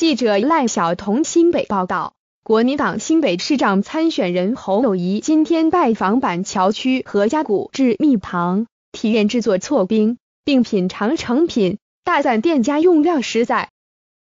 记者赖晓彤新北报道，国民党新北市长参选人侯友谊今天拜访板桥区何家谷制蜜糖，体验制作错冰，并品尝成品，大赞店家用料实在。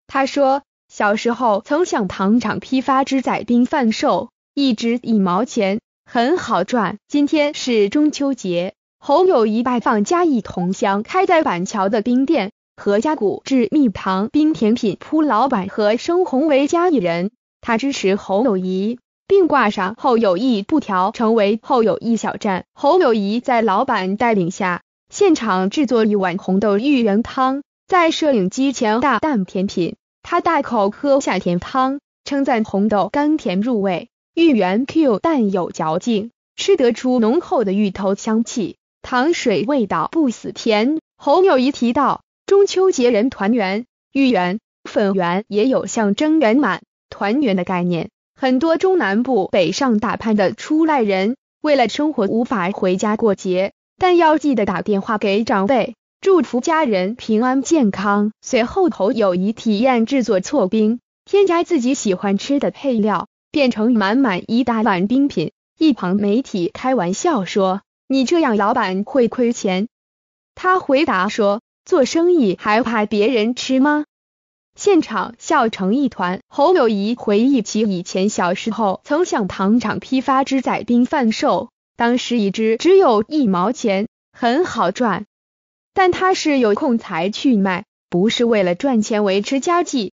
他说，小时候曾向糖厂批发之仔冰贩售，一只一毛钱，很好赚。今天是中秋节，侯友谊拜访嘉义同乡开在板桥的冰店。何家谷制蜜糖冰甜品铺老板和生红为家里人，他支持侯友谊，并挂上“侯友谊”布条，成为“侯友谊”小站。侯友谊在老板带领下，现场制作一碗红豆芋圆汤，在摄影机前大啖甜品，他大口喝下甜汤，称赞红豆甘甜入味，芋圆 Q 弹有嚼劲，吃得出浓厚的芋头香气，糖水味道不死甜。侯友谊提到。中秋节人团圆、芋圆、粉圆也有象征圆满、团圆的概念。很多中南部北上打牌的出来人，为了生活无法回家过节，但要记得打电话给长辈，祝福家人平安健康。随后头有一体验制作错冰，添加自己喜欢吃的配料，变成满满一大碗冰品。一旁媒体开玩笑说：“你这样老板会亏钱。”他回答说。做生意还怕别人吃吗？现场笑成一团。侯友谊回忆起以前小时候曾向糖厂批发只仔冰贩售，当时一只只有一毛钱，很好赚。但他是有空才去卖，不是为了赚钱维持家计。